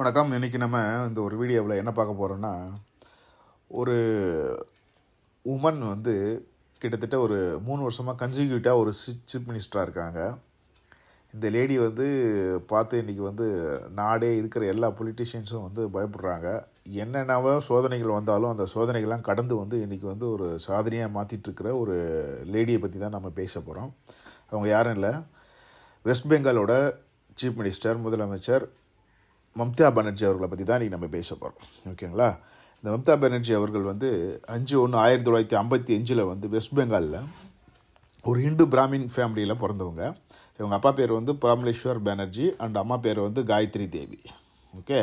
வணக்கம் இன்றைக்கி நம்ம இந்த ஒரு வீடியோவில் என்ன பார்க்க போகிறோன்னா ஒரு உமன் வந்து கிட்டத்தட்ட ஒரு மூணு வருஷமாக கன்சிக்யூட்டிவாக ஒரு சீஃப் மினிஸ்டராக இருக்காங்க இந்த லேடி வந்து பார்த்து இன்றைக்கி வந்து நாடே இருக்கிற எல்லா பொலிட்டிஷியன்ஸும் வந்து பயப்படுறாங்க என்னென்னவோ சோதனைகள் வந்தாலும் அந்த சோதனைகள்லாம் கடந்து வந்து இன்றைக்கி வந்து ஒரு சாதனையாக மாற்றிட்டுருக்கிற ஒரு லேடியை பற்றி தான் நம்ம பேச போகிறோம் அவங்க யாரும் இல்லை வெஸ்ட் பெங்காலோட சீஃப் மினிஸ்டர் முதலமைச்சர் மம்தா பானர்ஜி அவர்களை பற்றி தான் இன்றைக்கி நம்ம பேச போகிறோம் ஓகேங்களா இந்த மம்தா பானர்ஜி அவர்கள் வந்து அஞ்சு ஒன்று ஆயிரத்தி தொள்ளாயிரத்தி ஐம்பத்தி அஞ்சில் வந்து வெஸ்ட் பெங்காலில் ஒரு இந்து பிராமின் ஃபேமிலியில் பிறந்தவங்க இவங்க அப்பா பேர் வந்து பரமலேஸ்வர் பானர்ஜி அண்ட் அம்மா பேர் வந்து காயத்ரி தேவி ஓகே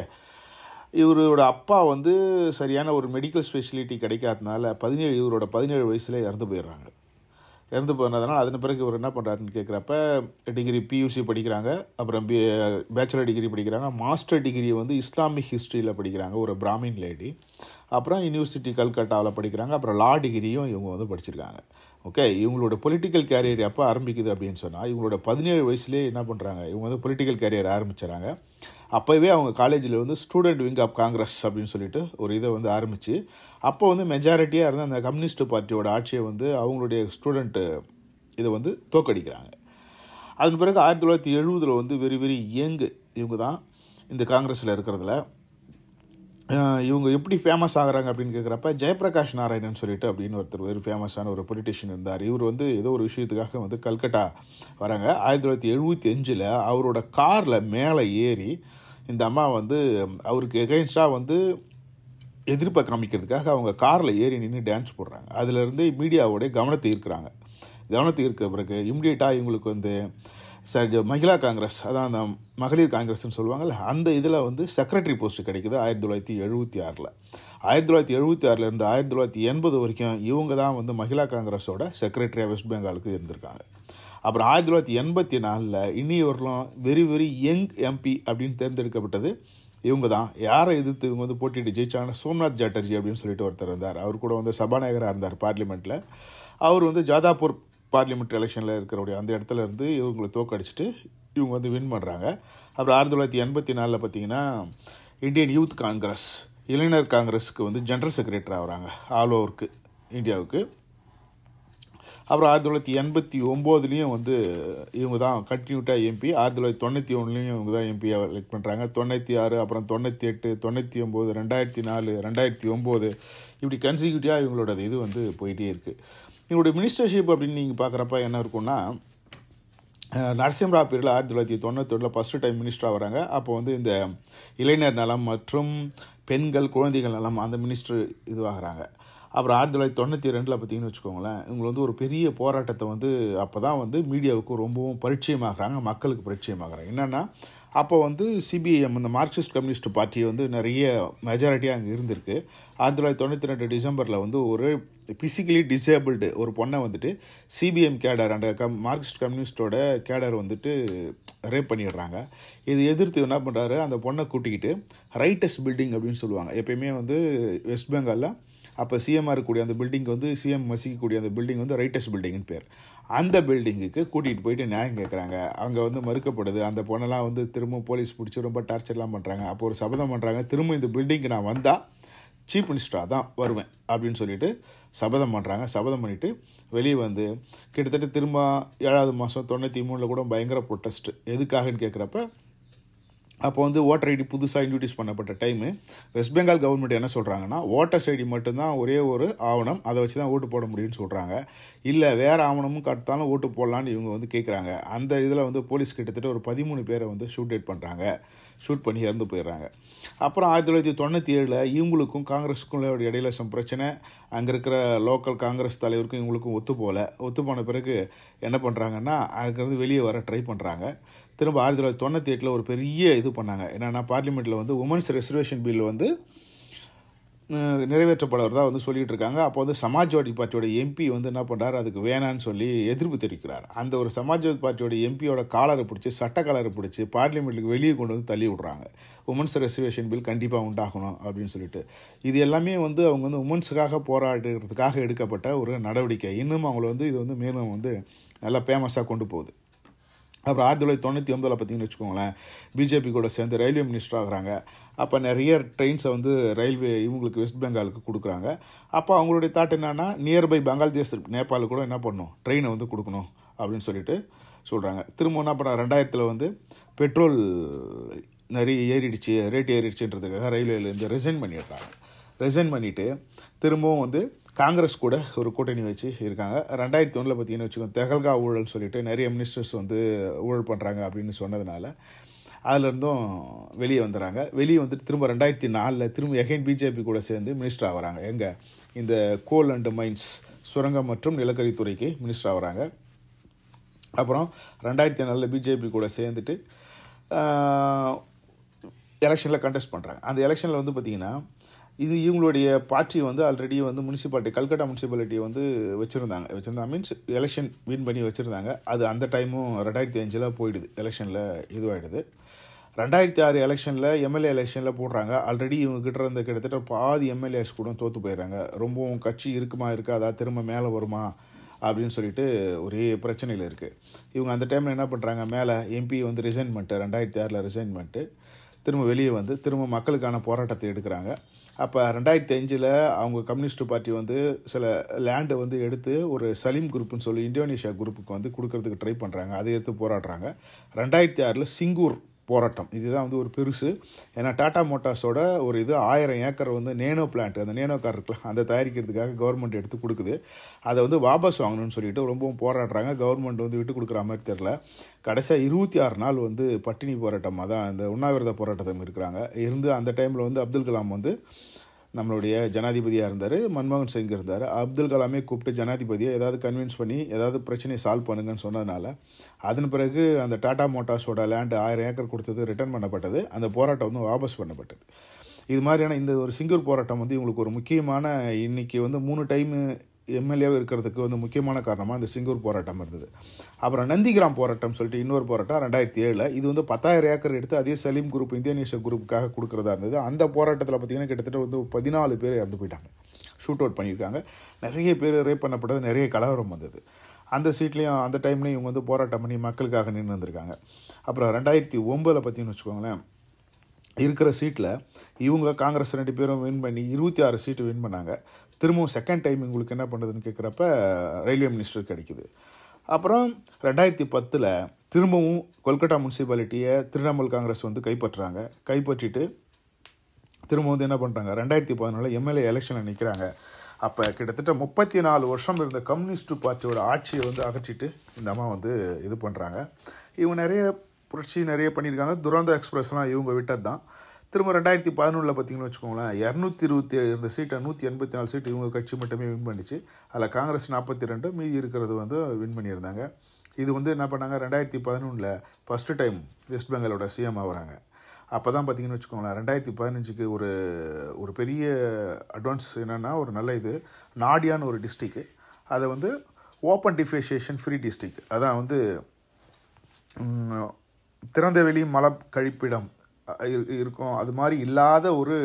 இவரோட அப்பா வந்து சரியான ஒரு மெடிக்கல் ஸ்பெஷலிட்டி கிடைக்காதனால பதினேழு இவரோட பதினேழு வயசுல இறந்து போயிடுறாங்க இறந்து போனதுனால் அதன் பிறகு இவர் என்ன பண்ணுறாருன்னு கேட்குறப்ப டிகிரி பியூசி படிக்கிறாங்க அப்புறம் பி பேச்சுலர் டிகிரி படிக்கிறாங்க மாஸ்டர் டிகிரி வந்து இஸ்லாமிக் ஹிஸ்ட்ரியில் படிக்கிறாங்க ஒரு பிராமின் லேடி அப்புறம் யூனிவர்சிட்டி கல்கட்டாவில் படிக்கிறாங்க அப்புறம் லா டிகிரியும் இவங்க வந்து படிச்சிருக்காங்க ஓகே இவங்களோட பொலிட்டிக்கல் கேரியர் எப்போ ஆரம்பிக்குது அப்படின்னு சொன்னால் இவங்களோட பதினேழு வயசுலேயே என்ன பண்ணுறாங்க இவங்க வந்து பொலிட்டிக்கல் கேரியர் ஆரம்பிச்சுறாங்க அப்போவே அவங்க காலேஜில் வந்து ஸ்டூடெண்ட் விங் ஆஃப் காங்கிரஸ் அப்படின்னு சொல்லிட்டு ஒரு இதை வந்து ஆரம்பித்து அப்போ வந்து மெஜாரிட்டியாக இருந்த அந்த கம்யூனிஸ்ட் பார்ட்டியோட ஆட்சியை வந்து அவங்களுடைய ஸ்டூடெண்ட்டு இதை வந்து தோக்கடிக்கிறாங்க அதன் பிறகு ஆயிரத்தி தொள்ளாயிரத்தி எழுபதில் வந்து வெறி வெறி இயங்கு இவங்க தான் இந்த காங்கிரஸில் இருக்கிறதுல இவங்க எப்படி ஃபேமஸ் ஆகிறாங்க அப்படின்னு கேட்குறப்ப ஜெயபிரகாஷ் நாராயணன் சொல்லிட்டு அப்படின்னு ஒருத்தர் ஒரு ஃபேமஸான ஒரு பொலிட்டிஷியன் இருந்தார் இவர் வந்து ஏதோ ஒரு விஷயத்துக்காக வந்து கல்கட்டா வராங்க ஆயிரத்தி தொள்ளாயிரத்தி எழுபத்தி அஞ்சில் அவரோட காரில் மேலே ஏறி இந்த அம்மா வந்து அவருக்கு எகைன்ஸ்டாக வந்து எதிர்ப்பை காமிக்கிறதுக்காக அவங்க காரில் ஏறி நின்று டான்ஸ் போடுறாங்க அதிலேருந்து மீடியாவோடைய கவனத்தை ஈர்க்கிறாங்க கவனத்தை ஈர்க்க பிறகு இம்மிடியேட்டாக இவங்களுக்கு வந்து சரி மகிழா காங்கிரஸ் அதான் அந்த மகளிர் காங்கிரஸ்னு சொல்லுவாங்கள்ல அந்த இதில் வந்து செக்ரட்டரி போஸ்ட் கிடைக்குது ஆயிரத்தி தொள்ளாயிரத்தி எழுபத்தி ஆறில் ஆயிரத்தி தொள்ளாயிரத்தி எழுபத்தி ஆறிலேருந்து ஆயிரத்தி தொள்ளாயிரத்தி எண்பது வரைக்கும் இவங்க தான் வந்து மகிழா காங்கிரஸோட செக்ரட்டரியாக வெஸ்ட் பெங்காலுக்கு இருந்திருக்காங்க அப்புறம் ஆயிரத்தி தொள்ளாயிரத்தி எண்பத்தி நாலில் இன்னியவர்களும் வெரி வெரி யங் எம்பி அப்படின்னு தேர்ந்தெடுக்கப்பட்டது இவங்க தான் யாரை எதிர்த்து இவங்க வந்து போட்டிட்டு ஜெயிச்சாங்கன்னா சோம்நாத் சாட்டர்ஜி அப்படின்னு சொல்லிட்டு ஒருத்தர் இருந்தார் அவர் கூட வந்து சபாநாயகராக இருந்தார் பார்லிமெண்ட்டில் அவர் வந்து ஜாதாபூர் பார்லிமெண்ட் எலெக்ஷனில் இருக்கிறவுடைய அந்த இடத்துல இருந்து இவங்களை தோக்கடிச்சிட்டு இவங்க வந்து வின் பண்ணுறாங்க அப்புறம் ஆயிரத்தி தொள்ளாயிரத்தி எண்பத்தி நாலில் பார்த்தீங்கன்னா இந்தியன் யூத் காங்கிரஸ் இளைஞர் காங்கிரஸுக்கு வந்து ஜென்ரல் செக்ரட்டரி ஆகிறாங்க ஆல் ஓவருக்கு இந்தியாவுக்கு அப்புறம் ஆயிரத்தி தொள்ளாயிரத்தி எண்பத்தி ஒம்போதுலேயும் வந்து இவங்க தான் கண்டினியூட்டாக எம்பி ஆயிரத்தி தொள்ளாயிரத்தி தொண்ணூற்றி ஒன்றுலேயும் இவங்க தான் எம்பியாக எலெக்ட் பண்ணுறாங்க தொண்ணூற்றி ஆறு அப்புறம் தொண்ணூற்றி எட்டு தொண்ணூற்றி ஒம்பது ரெண்டாயிரத்தி நாலு ரெண்டாயிரத்தி ஒம்பது இப்படி கன்சிக்யூட்டிவாக இவங்களோட இது வந்து போயிட்டே இருக்குது எங்களுடைய மினிஸ்டர்ஷிப் அப்படின்னு நீங்கள் பார்க்குறப்ப என்ன இருக்கும்னா நரசிம்ரா பேரில் ஆயிரத்தி தொள்ளாயிரத்தி தொண்ணூத்தொழில் ஃபஸ்ட்டு டைம் மினிஸ்டராக வராங்க அப்போ வந்து இந்த இளைஞர் நலம் மற்றும் பெண்கள் குழந்தைகள் நலம் அந்த மினிஸ்டர் இதுவாகிறாங்க அப்புறம் ஆயிரத்தி தொள்ளாயிரத்தி தொண்ணூற்றி ரெண்டில் பார்த்தீங்கன்னு வச்சுக்கோங்களேன் இவங்க வந்து ஒரு பெரிய போராட்டத்தை வந்து அப்போ தான் வந்து மீடியாவுக்கு ரொம்பவும் பரிச்சயமாகறாங்க மக்களுக்கு பரிச்சயமாகறாங்க என்னென்னா அப்போ வந்து சிபிஐஎம் இந்த மார்க்சிஸ்ட் கம்யூனிஸ்ட் பார்ட்டி வந்து நிறைய மெஜாரிட்டியாக அங்கே இருந்திருக்கு ஆயிரத்தி தொள்ளாயிரத்தி தொண்ணூற்றி ரெண்டு டிசம்பரில் வந்து ஒரு பிசிக்கலி டிசேபிள்டு ஒரு பொண்ணை வந்துட்டு சிபிஎம் கேடர் அந்த கம் மார்க்சிஸ்ட் கம்யூனிஸ்டோட கேடர் வந்துட்டு ரேப் பண்ணிடுறாங்க இது எதிர்த்து என்ன பண்ணுறாரு அந்த பொண்ணை கூட்டிக்கிட்டு ரைட்டஸ் பில்டிங் அப்படின்னு சொல்லுவாங்க எப்பயுமே வந்து வெஸ்ட் பெங்காலில் அப்போ சிஎம்மாக இருக்கக்கூடிய அந்த பில்டிங் வந்து சிஎம் வசிக்கக்கூடிய அந்த பில்டிங் வந்து ரைட்டஸ் பில்டிங்னு பேர் அந்த பில்டிங்குக்கு கூட்டிகிட்டு போயிட்டு நியாயம் கேட்குறாங்க அங்கே வந்து மறுக்கப்படுது அந்த பொண்ணெல்லாம் வந்து திரும்ப போலீஸ் பிடிச்சி ரொம்ப டார்ச்சர்லாம் பண்ணுறாங்க அப்போ ஒரு சபதம் பண்ணுறாங்க திரும்ப இந்த பில்டிங்க்கு நான் வந்தால் சீஃப் மினிஸ்டராக தான் வருவேன் அப்படின்னு சொல்லிட்டு சபதம் பண்ணுறாங்க சபதம் பண்ணிவிட்டு வெளியே வந்து கிட்டத்தட்ட திரும்ப ஏழாவது மாதம் தொண்ணூற்றி மூணில் கூட பயங்கர ப்ரொட்டஸ்ட் எதுக்காகன்னு கேட்குறப்ப அப்போ வந்து ஓட்டர் ஐடி புதுசாக இன்ட்ரடியூஸ் பண்ணப்பட்ட டைமு வெஸ்ட் பெங்கால் கவர்மெண்ட் என்ன சொல்கிறாங்கன்னா ஓட்டர்ஸ் ஐடி மட்டும்தான் ஒரே ஒரு ஆவணம் அதை வச்சு தான் ஓட்டு போட முடியும்னு சொல்கிறாங்க இல்லை வேறு ஆவணமும் காட்டாலும் ஓட்டு போடலான்னு இவங்க வந்து கேட்குறாங்க அந்த இதில் வந்து போலீஸ் கிட்டத்தட்ட ஒரு பதிமூணு பேரை வந்து ஷூட் அவுட் பண்ணுறாங்க ஷூட் பண்ணி இறந்து போயிடுறாங்க அப்புறம் ஆயிரத்தி தொள்ளாயிரத்தி தொண்ணூற்றி ஏழில் இவங்களுக்கும் காங்கிரஸுக்கும் இடையில சம் பிரச்சனை அங்கே இருக்கிற லோக்கல் காங்கிரஸ் தலைவருக்கும் இவங்களுக்கும் ஒத்து போகல ஒத்து போன பிறகு என்ன பண்ணுறாங்கன்னா அங்கேருந்து வெளியே வர ட்ரை பண்ணுறாங்க திரும்ப ஆயிரத்தி தொள்ளாயிரத்தி தொண்ணூற்றி எட்டில் ஒரு பெரிய இது பண்ணாங்க என்னென்னா பார்லிமெண்ட்டில் வந்து உமன்ஸ் ரிசர்வேஷன் பில் வந்து நிறைவேற்றப்படுறதா வந்து சொல்லிகிட்டு இருக்காங்க அப்போ வந்து சமாஜ்வாடி பார்ட்டியோட எம்பி வந்து என்ன பண்ணுறாரு அதுக்கு வேணான்னு சொல்லி எதிர்ப்பு தெரிவிக்கிறார் அந்த ஒரு சமாஜ்வாதி பார்ட்டியோட எம்பியோட காலரை பிடிச்சி சட்ட காலரை பிடிச்சி பார்லிமெண்ட்டுக்கு வெளியே கொண்டு வந்து தள்ளி விடுறாங்க உமன்ஸ் ரெசர்வேஷன் பில் கண்டிப்பாக உண்டாகணும் அப்படின்னு சொல்லிட்டு இது எல்லாமே வந்து அவங்க வந்து உமன்ஸுக்காக போராடுறதுக்காக எடுக்கப்பட்ட ஒரு நடவடிக்கை இன்னும் அவங்கள வந்து இது வந்து மேலும் வந்து நல்லா ஃபேமஸாக கொண்டு போகுது அப்புறம் ஆயிரத்தி தொள்ளாயிரத்தி தொண்ணூற்றி ஒன்பதில் பார்த்தீங்கன்னு வச்சுக்கோங்களேன் பிஜேபி கூட சேர்ந்து ரயில்வே மினிஸ்டர் ஆகிறாங்க அப்போ நிறைய ட்ரெயின்ஸை வந்து ரயில்வே இவங்களுக்கு வெஸ்ட் பெங்காலுக்கு கொடுக்குறாங்க அப்போ அவங்களுடைய தாட் என்னென்னா நியர்பை பங்காளதேஷ் நேபாளுக்கு கூட என்ன பண்ணணும் ட்ரெயினை வந்து கொடுக்கணும் அப்படின்னு சொல்லிட்டு சொல்கிறாங்க திரும்ப என்ன பண்ண ரெண்டாயிரத்தில் வந்து பெட்ரோல் நிறைய ஏறிடுச்சு ரேட் ஏறிடுச்சுன்றதுக்காக ரயில்வேலேருந்து ரிசைன் பண்ணிடுறாங்க ரிசைன் பண்ணிவிட்டு திரும்பவும் வந்து காங்கிரஸ் கூட ஒரு கூட்டணி வச்சு இருக்காங்க ரெண்டாயிரத்தி ஒன்றில் பார்த்தீங்கன்னா வச்சுக்கோங்க தெஹல்கா ஊழல் சொல்லிட்டு நிறைய மினிஸ்டர்ஸ் வந்து ஊழல் பண்ணுறாங்க அப்படின்னு சொன்னதுனால அதுலேருந்தும் வெளியே வந்துடுறாங்க வெளியே வந்துட்டு திரும்ப ரெண்டாயிரத்தி நாலில் திரும்ப எகைன் பிஜேபி கூட சேர்ந்து மினிஸ்டர் ஆகிறாங்க எங்கே இந்த கோல் அண்டு மைன்ஸ் சுரங்கம் மற்றும் நிலக்கரித்துறைக்கு மினிஸ்டர் ஆகிறாங்க அப்புறம் ரெண்டாயிரத்தி நாலில் பிஜேபி கூட சேர்ந்துட்டு எலெக்ஷனில் கண்டெஸ்ட் பண்ணுறாங்க அந்த எலெக்ஷனில் வந்து பார்த்திங்கன்னா இது இவங்களுடைய பார்ட்டி வந்து ஆல்ரெடி வந்து முனிசிபாலிட்டி கல்கட்டா முனிசிபாலிட்டியை வந்து வச்சுருந்தாங்க வச்சுருந்தாங்க மீன்ஸ் எலெக்ஷன் வின் பண்ணி வச்சுருந்தாங்க அது அந்த டைமும் ரெண்டாயிரத்தி அஞ்சில் போயிடுது எலெக்ஷனில் இதுவாகிடுது ரெண்டாயிரத்தி ஆறு எலெக்ஷனில் எம்எல்ஏ எலெக்ஷனில் போடுறாங்க ஆல்ரெடி இவங்க கிட்ட இருந்த கிட்டத்தட்ட பாதி எம்எல்ஏஸ் கூட தோற்று போயிடுறாங்க ரொம்பவும் கட்சி இருக்குமா இருக்காதா திரும்ப மேலே வருமா அப்படின்னு சொல்லிட்டு ஒரே பிரச்சனையில் இருக்குது இவங்க அந்த டைமில் என்ன பண்ணுறாங்க மேலே எம்பி வந்து ரிசைன் பண்ணிட்டு ரெண்டாயிரத்தி ஆறில் ரிசைன் பண்ணிட்டு திரும்ப வெளியே வந்து திரும்ப மக்களுக்கான போராட்டத்தை எடுக்கிறாங்க அப்போ ரெண்டாயிரத்தி அஞ்சில் அவங்க கம்யூனிஸ்ட் பார்ட்டி வந்து சில லேண்டை வந்து எடுத்து ஒரு சலீம் குரூப்புன்னு சொல்லி இந்தோனேஷியா குரூப்புக்கு வந்து கொடுக்கறதுக்கு ட்ரை பண்ணுறாங்க அதை எடுத்து போராடுறாங்க ரெண்டாயிரத்தி ஆறில் சிங்கூர் போராட்டம் இதுதான் வந்து ஒரு பெருசு ஏன்னா டாடா மோட்டார்ஸோட ஒரு இது ஆயிரம் ஏக்கர் வந்து நேனோ பிளான்ட் அந்த நேனோ கார் இருக்குல்ல அந்த தயாரிக்கிறதுக்காக கவர்மெண்ட் எடுத்து கொடுக்குது அதை வந்து வாபஸ் வாங்கணும்னு சொல்லிட்டு ரொம்பவும் போராடுறாங்க கவர்மெண்ட் வந்து விட்டு கொடுக்குற மாதிரி தெரில கடைசியாக இருபத்தி ஆறு நாள் வந்து பட்டினி போராட்டமாக தான் இந்த உண்ணாவிரத போராட்டத்தை இருக்கிறாங்க இருந்து அந்த டைமில் வந்து அப்துல் கலாம் வந்து நம்மளுடைய ஜனாதிபதியாக இருந்தார் மன்மோகன் சிங் இருந்தார் அப்துல் கலாமே கூப்பிட்டு ஜனாதிபதியை ஏதாவது கன்வின்ஸ் பண்ணி ஏதாவது பிரச்சனையை சால்வ் பண்ணுங்கன்னு சொன்னதுனால அதன் பிறகு அந்த டாடா மோட்டார்ஸோட லேண்டு ஆயிரம் ஏக்கர் கொடுத்தது ரிட்டர்ன் பண்ணப்பட்டது அந்த போராட்டம் வந்து வாபஸ் பண்ணப்பட்டது இது மாதிரியான இந்த ஒரு சிங்கூர் போராட்டம் வந்து இவங்களுக்கு ஒரு முக்கியமான இன்றைக்கி வந்து மூணு டைமு எம்எல்ஏவாக இருக்கிறதுக்கு வந்து முக்கியமான காரணமாக இந்த சிங்கூர் போராட்டம் இருந்தது அப்புறம் நந்திகிராம் போராட்டம் சொல்லிட்டு இன்னொரு போராட்டம் ரெண்டாயிரத்தி ஏழில் இது வந்து பத்தாயிரம் ஏக்கர் எடுத்து அதே சலீம் குரூப் இந்தியன் நேஷன் குரூப்புக்காக கொடுக்குறதா இருந்தது அந்த போராட்டத்தில் பார்த்திங்கன்னா கிட்டத்தட்ட வந்து பதினாலு பேர் இறந்து போயிட்டாங்க ஷூட் அவுட் பண்ணியிருக்காங்க நிறைய பேர் ரேப் பண்ணப்பட்டது நிறைய கலவரம் வந்தது அந்த சீட்லேயும் அந்த டைம்லேயும் இவங்க வந்து போராட்டம் பண்ணி மக்களுக்காக நின்று வந்திருக்காங்க அப்புறம் ரெண்டாயிரத்தி ஒம்பதில் பார்த்தீங்கன்னு வச்சுக்கோங்களேன் இருக்கிற சீட்டில் இவங்க காங்கிரஸ் ரெண்டு பேரும் வின் பண்ணி இருபத்தி ஆறு சீட்டு வின் பண்ணாங்க திரும்பவும் செகண்ட் டைம் உங்களுக்கு என்ன பண்ணுறதுன்னு கேட்குறப்ப ரயில்வே மினிஸ்டர் கிடைக்குது அப்புறம் ரெண்டாயிரத்தி பத்தில் திரும்பவும் கொல்கட்டா முனிசிபாலிட்டியை திரிணாமுல் காங்கிரஸ் வந்து கைப்பற்றுறாங்க கைப்பற்றிட்டு திரும்ப வந்து என்ன பண்ணுறாங்க ரெண்டாயிரத்தி பதினாலு எம்எல்ஏ எலெக்ஷனில் நிற்கிறாங்க அப்போ கிட்டத்தட்ட முப்பத்தி நாலு வருஷம் இருந்த கம்யூனிஸ்ட் பார்ட்டியோட ஆட்சியை வந்து அகற்றிட்டு இந்த அம்மா வந்து இது பண்ணுறாங்க இவங்க நிறைய புரட்சி நிறைய பண்ணியிருக்காங்க துரந்த எக்ஸ்பிரஸ்லாம் இவங்க விட்டது தான் திரும்ப ரெண்டாயிரத்தி பதினொன்றில் பார்த்தீங்கன்னு வச்சுக்கோங்களேன் இரநூத்தி இருபத்தி ஏழு இருந்த சீட்டை நூற்றி எண்பத்தி நாலு சீட்டு இவங்க கட்சி மட்டுமே வின் பண்ணிச்சு அதில் காங்கிரஸ் நாற்பத்தி ரெண்டு மீதி இருக்கிறது வந்து வின் பண்ணியிருந்தாங்க இது வந்து என்ன பண்ணாங்க ரெண்டாயிரத்தி பதினொன்றில் ஃபஸ்ட்டு டைம் வெஸ்ட் பெங்காலோட சிஎம் ஆகிறாங்க அப்போ தான் பார்த்தீங்கன்னு வச்சுக்கோங்களேன் ரெண்டாயிரத்தி பதினஞ்சுக்கு ஒரு ஒரு பெரிய அட்வான்ஸ் என்னென்னா ஒரு நல்ல இது நாடியான்னு ஒரு டிஸ்ட்ரிக்கு அதை வந்து ஓப்பன் டிஃபேஷியேஷன் ஃப்ரீ டிஸ்ட்ரிக் அதான் வந்து திறந்தவெளி மல கழிப்பிடம் இருக்கும் அது மாதிரி இல்லாத ஒரு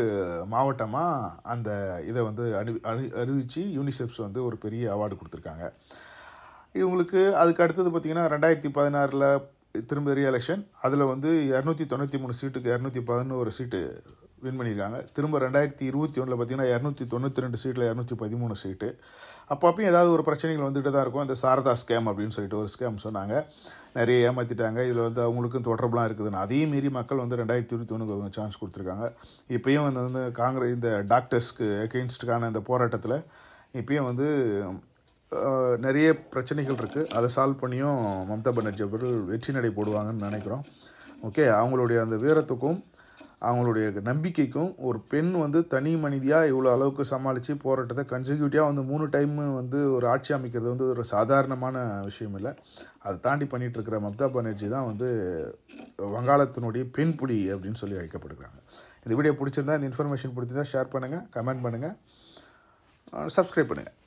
மாவட்டமாக அந்த இதை வந்து அணி அணி அறிவித்து யூனிசெப்ஸ் வந்து ஒரு பெரிய அவார்டு கொடுத்துருக்காங்க இவங்களுக்கு அதுக்கு அடுத்தது பார்த்திங்கன்னா ரெண்டாயிரத்தி பதினாறில் திரும்ப ரீஎலெக்ஷன் அதில் வந்து இரநூத்தி தொண்ணூற்றி மூணு சீட்டுக்கு இரநூத்தி பதினோரு சீட்டு வின் பண்ணியிருக்காங்க திரும்ப ரெண்டாயிரத்தி இருபத்தி ஒன்றில் பார்த்திங்கன்னா இரநூத்தி தொண்ணூற்றி ரெண்டு சீட்டில் இரநூத்தி பதிமூணு சீட்டு அப்பப்பையும் ஏதாவது ஒரு பிரச்சனைகள் வந்துட்டு தான் இருக்கும் அந்த சாரதா ஸ்கேம் அப்படின்னு சொல்லிட்டு ஒரு ஸ்கேம் சொன்னாங்க நிறைய ஏமாற்றிட்டாங்க இதில் வந்து அவங்களுக்கும் தொடர்புலாம் இருக்குதுன்னு அதையும் மீறி மக்கள் வந்து ரெண்டாயிரத்தி இருபத்தி ஒன்றுக்கு சான்ஸ் கொடுத்துருக்காங்க இப்போயும் வந்து வந்து காங்கிரஸ் இந்த டாக்டர்ஸ்க்கு எகெயின்ஸ்டுக்கான இந்த போராட்டத்தில் இப்போயும் வந்து நிறைய பிரச்சனைகள் இருக்குது அதை சால்வ் பண்ணியும் மம்தா பானர்ஜி அவர்கள் வெற்றி நடை போடுவாங்கன்னு நினைக்கிறோம் ஓகே அவங்களுடைய அந்த வீரத்துக்கும் அவங்களுடைய நம்பிக்கைக்கும் ஒரு பெண் வந்து தனி மனிதியாக இவ்வளோ அளவுக்கு சமாளித்து போராட்டத்தை கன்சிக்யூட்டிவாக வந்து மூணு டைம் வந்து ஒரு ஆட்சி அமைக்கிறது வந்து ஒரு சாதாரணமான விஷயம் இல்லை அதை தாண்டி பண்ணிகிட்ருக்கிற மம்தா பானர்ஜி தான் வந்து வங்காளத்தினுடைய பெண் புலி அப்படின்னு சொல்லி அழைக்கப்படுகிறாங்க இந்த வீடியோ பிடிச்சிருந்தா இந்த இன்ஃபர்மேஷன் பிடிச்சிருந்தா ஷேர் பண்ணுங்கள் கமெண்ட் பண்ணுங்கள் சப்ஸ்கிரைப் பண்ணுங்கள்